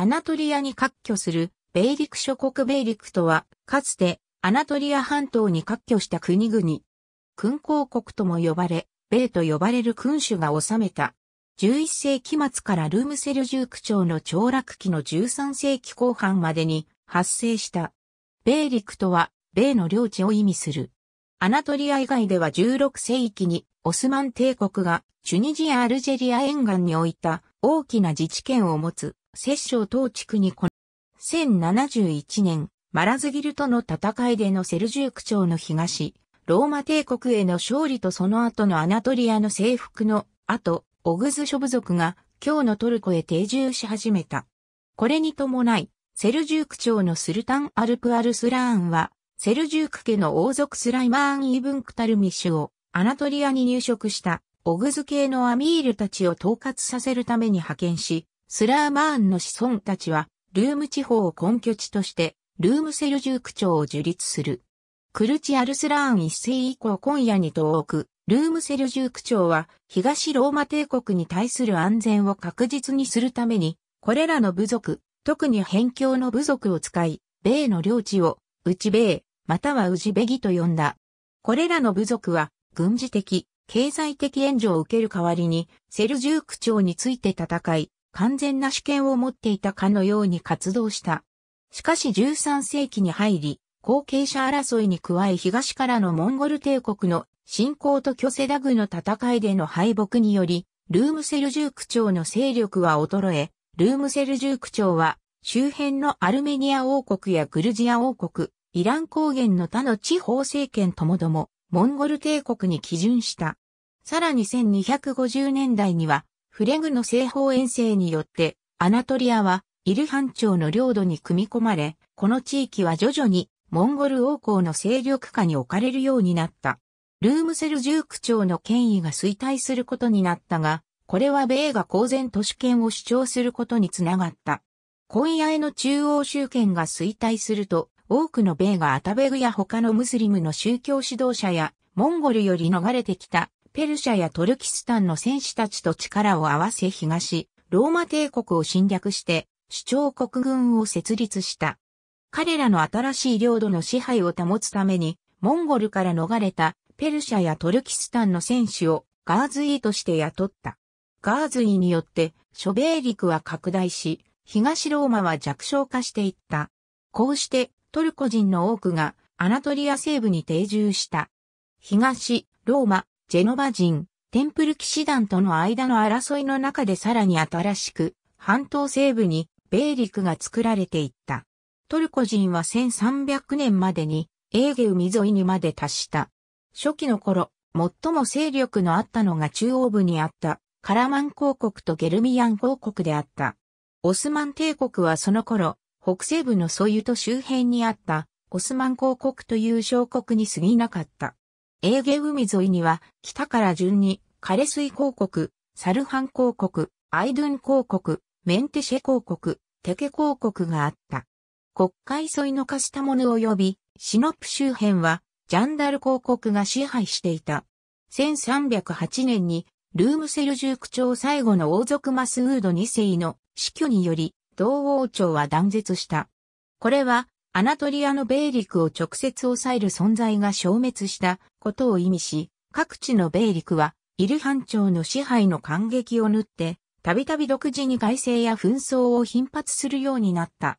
アナトリアに割拠する米陸諸国米陸とは、かつてアナトリア半島に割拠した国々。君公国とも呼ばれ、米と呼ばれる君主が治めた。11世紀末からルームセルジューク朝の凋落期の13世紀後半までに発生した。米陸とは、米の領地を意味する。アナトリア以外では16世紀にオスマン帝国がチュニジア・アルジェリア沿岸に置いた大きな自治権を持つ摂政統治区にこの1071年、マラズギルとの戦いでのセルジューク朝の東、ローマ帝国への勝利とその後のアナトリアの征服の後、オグズ諸部族が今日のトルコへ定住し始めた。これに伴い、セルジューク朝のスルタンアルプアルスラーンは、セルジューク家の王族スライマーン・イブン・クタルミシュをアナトリアに入植したオグズ系のアミールたちを統括させるために派遣し、スラーマーンの子孫たちは、ルーム地方を根拠地として、ルームセルジューク朝を樹立する。クルチアルスラーン一世以降今夜に遠く、ルームセルジューク朝は、東ローマ帝国に対する安全を確実にするために、これらの部族、特に辺境の部族を使い、米の領地を、内米、またはジベギと呼んだ。これらの部族は、軍事的、経済的援助を受ける代わりに、セルジューク朝について戦い、完全な主権を持っていたかのように活動した。しかし13世紀に入り、後継者争いに加え東からのモンゴル帝国の侵攻と巨世ダグの戦いでの敗北により、ルームセルジューク朝の勢力は衰え、ルームセルジューク朝は周辺のアルメニア王国やグルジア王国、イラン高原の他の地方政権ともども、モンゴル帝国に基準した。さらに1250年代には、フレグの西方遠征によって、アナトリアはイルハン朝の領土に組み込まれ、この地域は徐々にモンゴル王侯の勢力下に置かれるようになった。ルームセルジュークの権威が衰退することになったが、これは米が公然都市権を主張することにつながった。今夜への中央集権が衰退すると、多くの米がアタベグや他のムスリムの宗教指導者やモンゴルより逃れてきたペルシャやトルキスタンの戦士たちと力を合わせ東、ローマ帝国を侵略して、主張国軍を設立した。彼らの新しい領土の支配を保つために、モンゴルから逃れたペルシャやトルキスタンの戦士をガーズイとして雇った。ガーズイによって、諸米陸は拡大し、東ローマは弱小化していった。こうして、トルコ人の多くがアナトリア西部に定住した。東、ローマ、ジェノバ人、テンプル騎士団との間の争いの中でさらに新しく、半島西部に、米陸が作られていった。トルコ人は1300年までに、エーゲ海沿いにまで達した。初期の頃、最も勢力のあったのが中央部にあった、カラマン公国とゲルミアン公国であった。オスマン帝国はその頃、北西部のソユと周辺にあった、オスマン公国という小国に過ぎなかった。エーゲ海沿いには、北から順に、カレスイ公国、サルハン公国、アイドゥン公国、メンテシェ公国、テケ公国があった。国会沿いのカスタモヌ及び、シノプ周辺は、ジャンダル公国が支配していた。1308年に、ルームセルジューク朝最後の王族マスウード2世の死去により、同王朝は断絶した。これは、アナトリアの米陸を直接抑える存在が消滅したことを意味し、各地の米陸は、イルハン朝の支配の感激を縫って、たびたび独自に外政や紛争を頻発するようになった。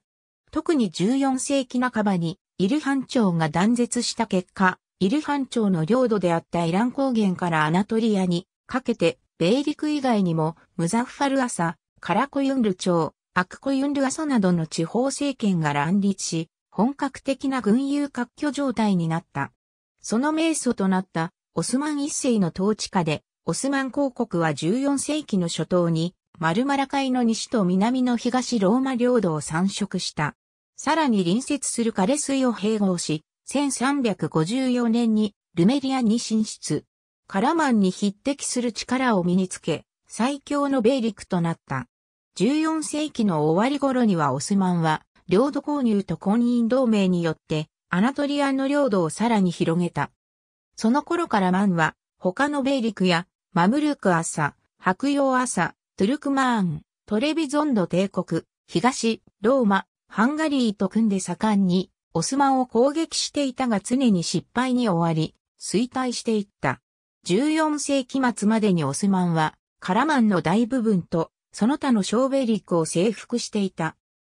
特に14世紀半ばに、イルハン朝が断絶した結果、イルハン朝の領土であったイラン高原からアナトリアにかけて、米陸以外にも、ムザッファルアサ、カラコユンル朝、アクコユンル朝などの地方政権が乱立し、本格的な軍友割拠状態になった。その名祖となったオスマン一世の統治下で、オスマン公国は14世紀の初頭に、マルマラ海の西と南の東ローマ領土を参植した。さらに隣接するカレ水を併合し、1354年にルメリアに進出。カラマンに匹敵する力を身につけ、最強の米陸となった。14世紀の終わり頃にはオスマンは、領土購入と婚姻同盟によって、アナトリアの領土をさらに広げた。その頃からマンは、他の米陸や、マムルク朝、白洋朝、トゥルクマーン、トレビゾンド帝国、東、ローマ、ハンガリーと組んで盛んに、オスマンを攻撃していたが常に失敗に終わり、衰退していった。14世紀末までにオスマンは、カラマンの大部分と、その他の小米陸を征服していた。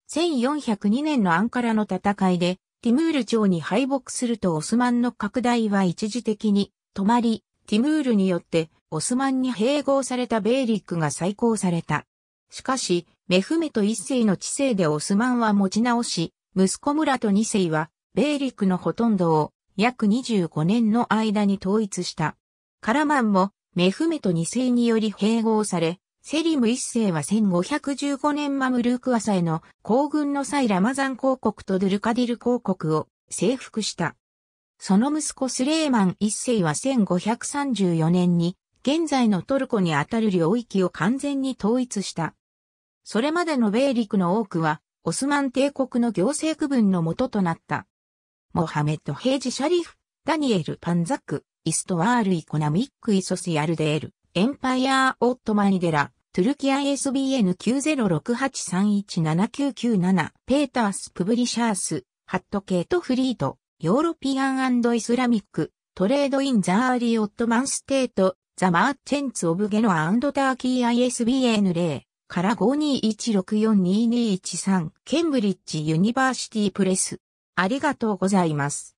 1402年のアンカラの戦いで、ティムール朝に敗北するとオスマンの拡大は一時的に止まり、ティムールによってオスマンに併合されたベイリックが再興された。しかし、メフメト一世の知性でオスマンは持ち直し、息子村と二世はベイリックのほとんどを約25年の間に統一した。カラマンもメフメト二世により併合され、セリム一世は1515年マムルーク朝への皇軍の際ラマザン公国とドゥルカディル公国を征服した。その息子スレーマン一世は1534年に現在のトルコにあたる領域を完全に統一した。それまでの米陸の多くはオスマン帝国の行政区分の元となった。モハメッド・ヘイジ・シャリフ、ダニエル・パンザック、イストワール・イコナミック・イソス・ヤルデール。エンパイアオットマニデラ、トゥルキア SBN 9068317997、ペータース・プブリシャース、ハットケート・フリート、ヨーロピアンイスラミック、トレード・イン・ザ・アーリー・オットマン・ステート、ザ・マーチェンツ・オブ・ゲノア・アンド・ターキー ISBN 0、から5 2 1 6 4 2 2 1 3ケンブリッジ・ユニバーシティ・プレス。ありがとうございます。